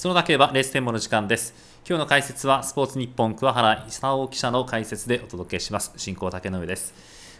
そのだければレース展望の時間です。今日の解説はスポーツ日本桑原勲記者の解説でお届けします。進行竹野上です。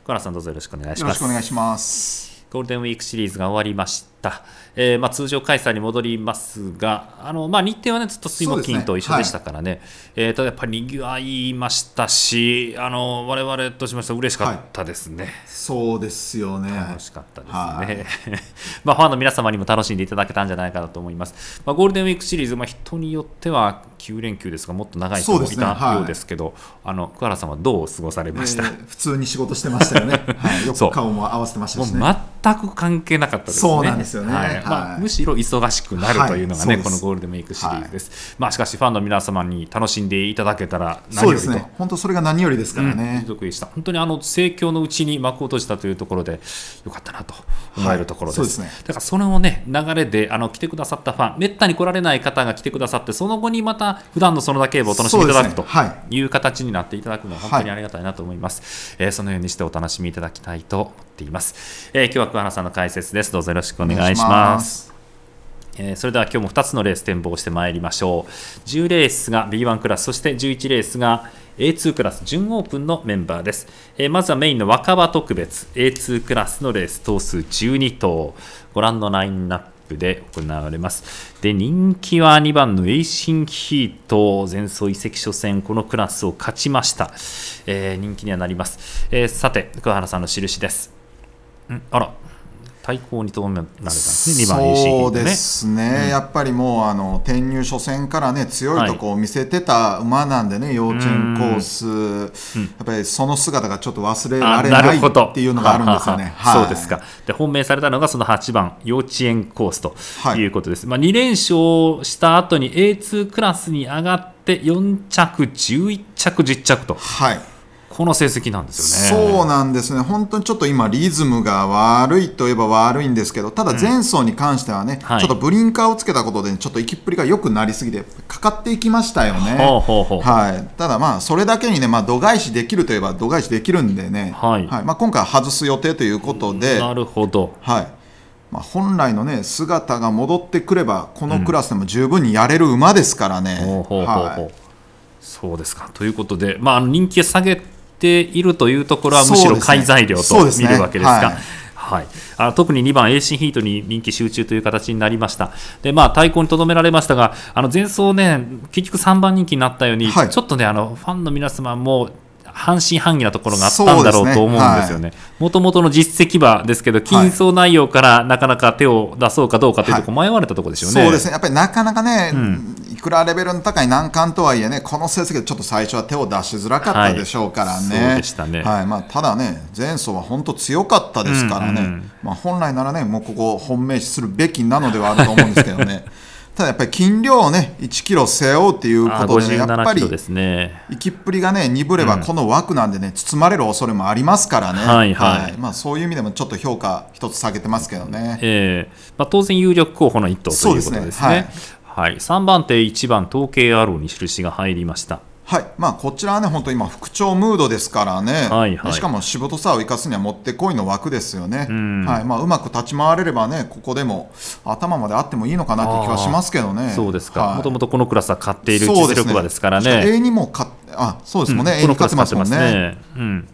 桑原さんどうぞよろしくお願いします。よろしくお願いします。ゴールデンウィークシリーズが終わりました、えーまあ、通常開催に戻りますが、あのまあ、日程は、ね、ずっと水木金と一緒でしたからね、ねはい、えー、ただやっぱりにぎわいましたし、われわれとしましては嬉しかったですね、はい、そうですよね楽しかったですね、はい、まあファンの皆様にも楽しんでいただけたんじゃないかなと思います、まあ、ゴールデンウィークシリーズ、まあ、人によっては9連休ですが、もっと長い人もいたようですけど、ねはい、あの桑原さんはどう過ごされました、えー、普通に仕事してましたよね、はい、よく顔も合わせてましたし、ね、全く関係なかったですね。そうなんですですよね、はいはい、まあ、むしろ忙しくなるというのがね、このゴールデンウィークシリーズです、まあ、しかしファンの皆様に楽しんでいただけたらそうですね本当それが何よりですからね、うん、本当にあの盛況のうちに幕を閉じたというところでよかったなと思えるところです,、そうですね、だからそれを、ね流れであの来てくださったファンめったに来られない方が来てくださってその後にまた普段のそのだけをお楽しみいただくという形になっていただくのは本当にありがたいなと思います、はい、えー、そのようにしてお楽しみいただきたいと思っています、えー、今日は桑原さんの解説ですどうぞよろしくお願い願いしますえそれでは今日も2つのレース展望してまいりましょう10レースが B1 クラスそして11レースが A2 クラス準オープンのメンバーです、えまずはメインの若葉特別 A2 クラスのレース頭数12頭ご覧のラインナップで行われますで人気は2番のエイシンヒート前走移籍初戦このクラスを勝ちました、えー、人気にはなります、えさて桑原さんの印ですんあら対抗にとどめられたんですね、2番 AC、ね、そうですね、うん、やっぱりもうあの転入初戦からね強いとこを見せてた馬なんでね、はい、幼稚園コース、うん、やっぱりその姿がちょっと忘れられないっていうのがあるんですよね。そうですかで本命されたのがその8番、幼稚園コースということです。はい、まあ、2連勝した後に A2 クラスに上がって4着、11着、10着と。はいこの成績なんですよねそうなんですね、本当にちょっと今、リズムが悪いといえば悪いんですけど、ただ前走に関してはね、うんはい、ちょっとブリンカーをつけたことで、ちょっと息っぷりが良くなりすぎて、かかっていきましたよね、はい、ただ、まあそれだけにね、まあ、度外視できるといえば度外視できるんでね、はい、はい、まあ、今回、外す予定ということで。なるほどはいまあ、本来の、ね、姿が戻ってくればこのクラスでも十分にやれる馬ですからね。そうですかということで、まあ、人気下げているというところはむしろ買い材料と見るわけですが。はい、あ特に2番、エシンヒートに人気集中という形になりました、でまあ、対抗にとどめられましたが、あの前走ね、結局3番人気になったように、はい、ちょっとね、あのファンの皆様も半信半疑なところがあったんだろうと思うんですよね。もともとの実績はですけど、金相内容からなかなか手を出そうかどうかというとこ迷われたところでしょうね、はい、そうですね、やっぱりなかなかね、うん、いくらレベルの高い難関とはいえね、この成績でちょっと最初は手を出しづらかったでしょうからね、はい、た、ねはい、まあ、ただね、前走は本当強かったですからね、うんうん、まあ、本来ならね、もうここ、本命視するべきなのではあると思うんですけどね。ただやっぱり斤量をね、1キロ背負うっていうことで、やっぱり、ね、行きっぷりがね、鈍れば、この枠なんでね、包まれる恐れもありますからね、はいはい、まあ、そういう意味でもちょっと評価、一つ下げてますけどね、えーまあ、当然、有力候補の一頭ということですね。はいはい、3番手、1番、統計アローに印が入りました。はいまあ、こちらはね、本当、今、復調ムードですからね、はいはい、しかも仕事さを生かすにはもってこいの枠ですよね、うはいまあ、うまく立ち回れればね、ここでも頭まであってもいいのかなという気はしますけどね、そうですか、もともとこのクラスは勝っている実力馬ですからね。ね A にも勝あそうですもね、うん、に勝ってますもんね。ねうん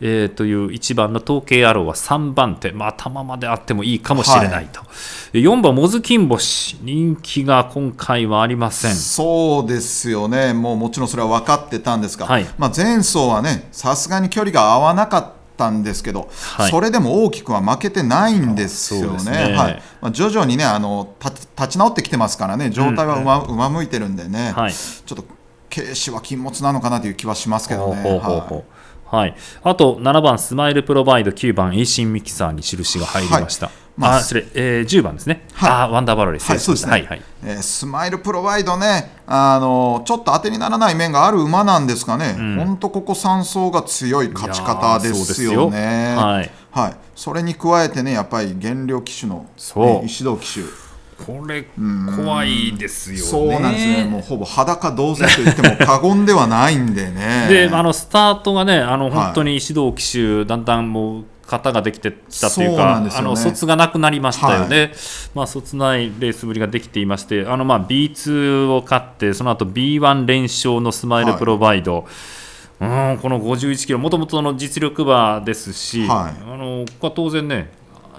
えー、という1番の統計野郎は3番手、まあ、頭まであってもいいかもしれないと、はい、4番、モズキンボシ、人気が今回はありませんそうですよね、もうもちろんそれは分かってたんですが、はい、まあ、前走はね、さすがに距離が合わなかった。たんですけど、はい、それでも大きくは負けてないんですよね。ねはいまあ、徐々にねあの立ち直ってきてますからね状態は上,、うん、上向いてるんでね、はい、ちょっと軽視は禁物なのかなという気はしますけどね。ほうほうほうはいはい、あと7番スマイルプロバイド9番エイシンミキサーに印が入りました、はい、まあ、それ、えー、10番ですね、はい、あワンダーバロレス、そうですね、えスマイルプロバイドね、あのー、ちょっと当てにならない面がある馬なんですかね、本、う、当、ん、ここ3走が強い勝ち方ですよね。よはいはい、それに加えてね、やっぱり減量騎手の、ね、石戸騎手。これ怖いですよね。そうなんですね。もうほぼ裸同然と言っても過言ではないんでね。で、あのスタートがね、あの本当に指導騎手だんだんもう型ができてきたというか、うね、あの卒がなくなりましたよね、はい、まあ、卒ないレースぶりができていまして、あのまあ B2 を勝って、その後 B1 連勝のスマイルプロバイド、はい、うんこの51キロ、もともとの実力馬ですし、はい、あの当然ね、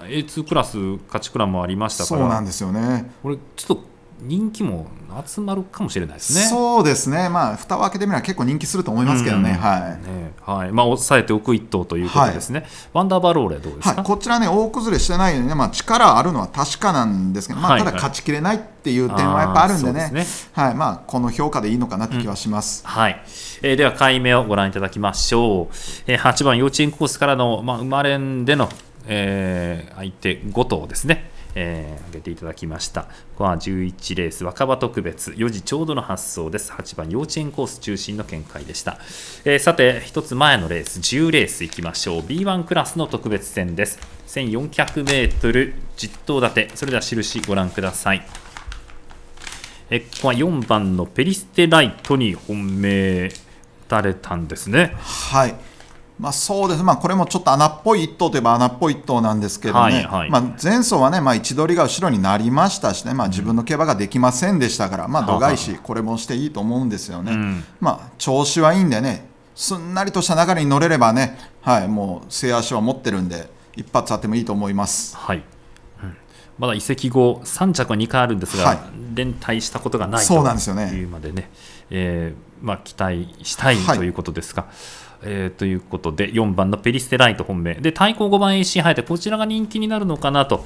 A2 クラス勝ちクラもありましたからそうなんですよねこれちょっと人気も集まるかもしれないですね。そうですね。まあ蓋を開けてみれば結構人気すると思いますけどね。はい、ね。はい。まあ抑えておく一投ということですね。はい、ワンダーバローレどうですか、はい。こちらね大崩れしてないよね、まあ力あるのは確かなんですけど、まあただ勝ちきれないっていう点はやっぱあるんでね。はい、まあこの評価でいいのかなって気はします。うん、はい。えー、では回目をご覧いただきましょう。えー、8番幼稚園コースからのまあ生まれんでのえー、相手5頭ですね、えー、挙げていただきましたこは11レース若葉特別4時ちょうどの発送です8番幼稚園コース中心の見解でした、えー、さて1つ前のレース10レースいきましょう B1 クラスの特別戦です 1400m10 頭立てそれでは印ご覧くださいえここは4番のペリステライトに本命打たれたんですねはいまあ、そうです、まあ、これもちょっと穴っぽい一頭といえば穴っぽい一頭なんですけどね、はいはい、まあ、前走はね、まあ、位置取りが後ろになりましたしね、まあ、自分の競馬ができませんでしたから、まあ、度外視、これもしていいと思うんですよね。うん、まあ、調子はいいんでね、すんなりとした流れに乗れればね、はい、もう末足は持ってるんで、一発当てもいいと思います。はいまだ移籍後3着は2回あるんですが、はい、連帯したことがないというんでね、でねえー、まあ、期待したいということですが、はい、えー、ということで4番のペリステライト本命で対抗5番 AC ハって、こちらが人気になるのかなというと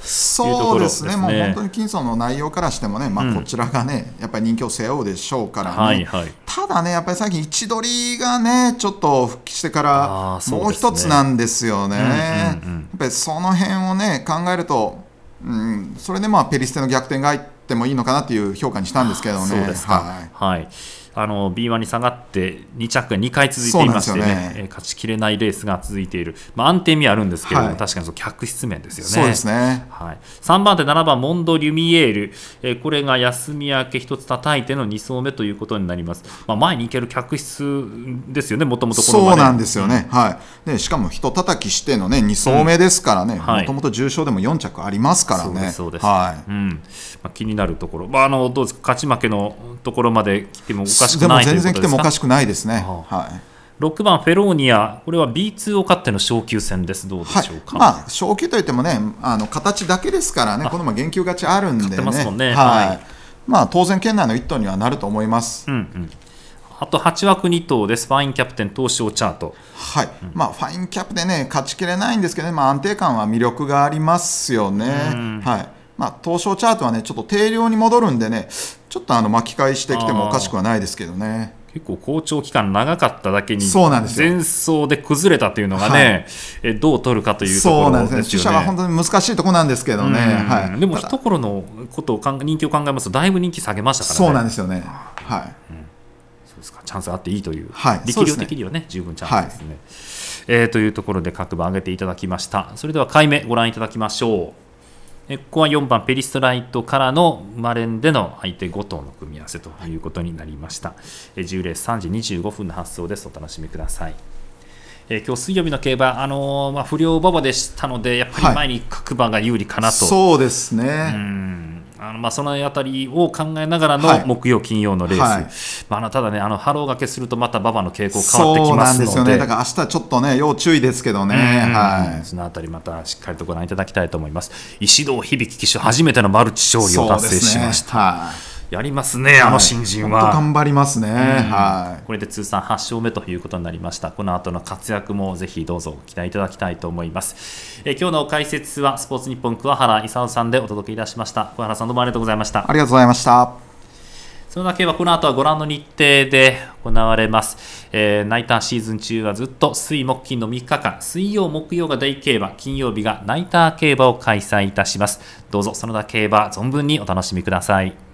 ころですね、もう本当に金層の内容からしてもね、まあ、こちらがね、うん、やっぱり人気を背負うでしょうから、ねはいはい、ただねやっぱり最近位置取りがねちょっと復帰してからもう一つなんですよね。やっぱりその辺をね考えると、うん、それでまあペリステの逆転が入ってもいいのかなという評価にしたんですけどね。はい、はいあの B1 に下がって2着が2回続いていましてね、ね勝ちきれないレースが続いている、まあ、安定味あるんですけれども、はい、確かにその客室面ですよねそうですね、はい、3番手、7番、モンド・リュミエール、えこれが休み明け1つ叩いての2走目ということになります、まあ、前に行ける客室ですよね、もともとそうなんですよね、うん、はい、でしかも人叩きしての、ね、2走目ですからね、もともと重賞でも4着ありますからね。そうですはいうんまあ、気になるところ、まあ、あのどうですか勝ち負けのところまで来てもかしくない全然来てもおかしくないですね。はあ、はい6番フェローニア、これは B2 を勝っての昇級戦です、どうでしょうか、はい、まあ、昇級といってもね、あの形だけですからね、このまま言及勝ちあるんで、まあ、当然、県内の1頭にはなると思います。うん、うんあと8枠2頭です、ファインキャプテン、東証チャート。はい、うん、まあ、ファインキャプテンね、勝ちきれないんですけど、ね、まあ、安定感は魅力がありますよね。はいまあ、東証チャートはね、ちょっと定量に戻るんでね、ちょっとあの巻き返してきてもおかしくはないですけどね。結構好調期間長かっただけに、そうなんです前走で崩れたというのがね、はい、どう取るかというところ、ね、そうなんですね、取捨が本当に難しいところなんですけどね、はい、でも一頃のことを人気を考えますと、だいぶ人気下げましたからね、そうなんですよね、はい、うん、そうですかチャンスあっていいという、はい、力量的にはね、十分チャンスですね、はい、えー、というところで、各番上げていただきました、それでは回目、ご覧いただきましょう。ここは4番ペリストライトからの馬連での相手5頭の組み合わせということになりました、え10レース3時25分の発送ですお楽しみくださいえ今日水曜日の競馬、あのー、まあ、不良馬場でしたのでやっぱり前に各馬が有利かなと、はい、そうですねうんあのまあその辺りを考えながらの木曜、金曜のレース、はいはいまあ、あのただね、あのハローがけするとまた馬場の傾向変わってきますので、そうなんですよね、だから明日ちょっとね、要注意ですけどね、はい、そのあたり、またしっかりとご覧いただきたいと思います。石堂響騎手、初めてのマルチ勝利を達成しました。やりますね、あの新人は。頑張りますね、うん、はい、これで通算8勝目ということになりました、この後の活躍もぜひどうぞ期待いただきたいと思います。え今日の解説は、スポーツニッポン、桑原勲さんでお届けいたしました。桑原さん、どうもありがとうございました。ありがとうございました。そのだけはこの後はご覧の日程で行われます。えー、ナイターシーズン中はずっと水木金の3日間、水曜、木曜が大競馬、金曜日がナイター競馬を開催いたします。どうぞ、その他競馬、存分にお楽しみください。